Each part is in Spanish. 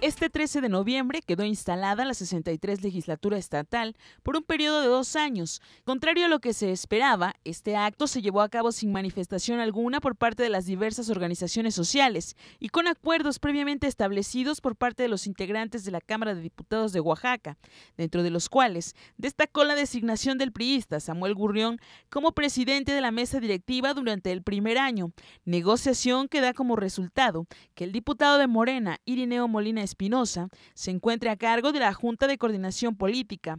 Este 13 de noviembre quedó instalada la 63 legislatura estatal por un periodo de dos años. Contrario a lo que se esperaba, este acto se llevó a cabo sin manifestación alguna por parte de las diversas organizaciones sociales y con acuerdos previamente establecidos por parte de los integrantes de la Cámara de Diputados de Oaxaca, dentro de los cuales destacó la designación del priista Samuel Gurrión como presidente de la mesa directiva durante el primer año, negociación que da como resultado que el diputado de Morena, Irineo Molina Espinosa se encuentre a cargo de la Junta de Coordinación Política.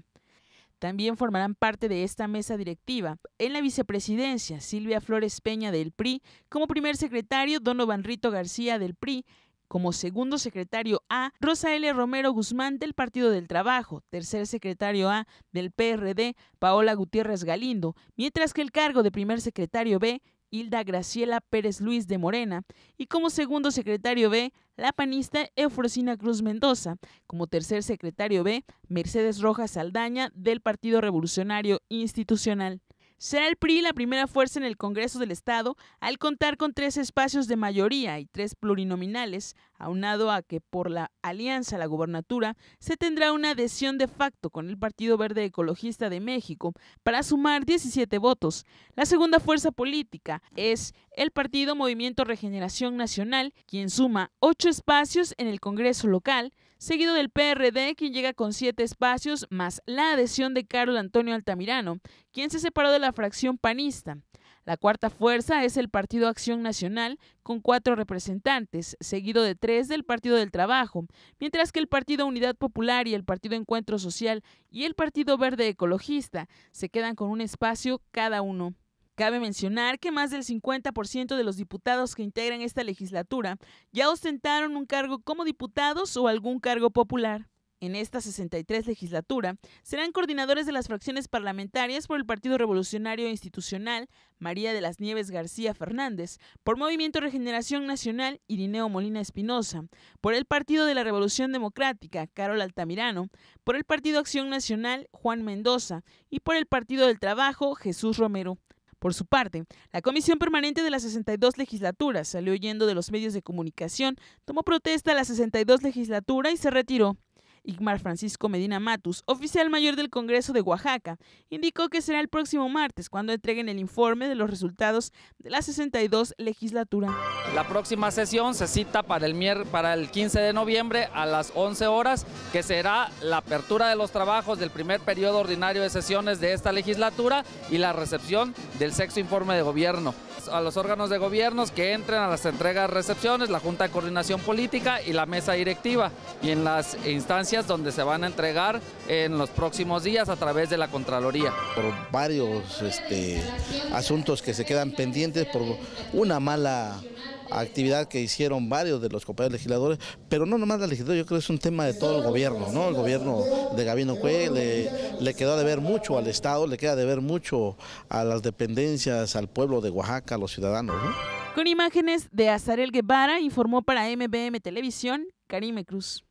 También formarán parte de esta mesa directiva en la vicepresidencia Silvia Flores Peña del PRI, como primer secretario Donovan Rito García del PRI, como segundo secretario A, Rosa L. Romero Guzmán del Partido del Trabajo, tercer secretario A del PRD, Paola Gutiérrez Galindo, mientras que el cargo de primer secretario B Hilda Graciela Pérez Luis de Morena, y como segundo secretario B, la panista Eufrosina Cruz Mendoza, como tercer secretario B, Mercedes Rojas Aldaña del Partido Revolucionario Institucional. Será el PRI la primera fuerza en el Congreso del Estado al contar con tres espacios de mayoría y tres plurinominales, aunado a que por la alianza a la gobernatura se tendrá una adhesión de facto con el Partido Verde Ecologista de México para sumar 17 votos. La segunda fuerza política es el Partido Movimiento Regeneración Nacional, quien suma ocho espacios en el Congreso local, seguido del PRD, quien llega con siete espacios, más la adhesión de Carlos Antonio Altamirano, quien se separó de la fracción panista. La cuarta fuerza es el Partido Acción Nacional, con cuatro representantes, seguido de tres del Partido del Trabajo, mientras que el Partido Unidad Popular y el Partido Encuentro Social y el Partido Verde Ecologista se quedan con un espacio cada uno. Cabe mencionar que más del 50% de los diputados que integran esta legislatura ya ostentaron un cargo como diputados o algún cargo popular. En esta 63 legislatura serán coordinadores de las fracciones parlamentarias por el Partido Revolucionario Institucional María de las Nieves García Fernández, por Movimiento Regeneración Nacional Irineo Molina Espinosa, por el Partido de la Revolución Democrática Carol Altamirano, por el Partido Acción Nacional Juan Mendoza y por el Partido del Trabajo Jesús Romero. Por su parte, la Comisión Permanente de las 62 legislaturas salió yendo de los medios de comunicación, tomó protesta a la 62 legislatura y se retiró. Igmar Francisco Medina Matus, oficial mayor del Congreso de Oaxaca, indicó que será el próximo martes cuando entreguen el informe de los resultados de la 62 legislatura. La próxima sesión se cita para el, para el 15 de noviembre a las 11 horas, que será la apertura de los trabajos del primer periodo ordinario de sesiones de esta legislatura y la recepción del sexto informe de gobierno. A los órganos de gobierno que entren a las entregas recepciones, la Junta de Coordinación Política y la mesa directiva. Y en las instancias donde se van a entregar en los próximos días a través de la Contraloría. Por varios este, asuntos que se quedan pendientes por una mala actividad que hicieron varios de los compañeros legisladores, pero no nomás la legislatura, yo creo que es un tema de todo el gobierno, ¿no? El gobierno de Gabino Cue le, quedó de ver mucho al Estado, le queda de ver mucho a las dependencias, al pueblo de Oaxaca, a los ciudadanos, Con imágenes de Azarel Guevara, informó para MBM Televisión, Karime Cruz.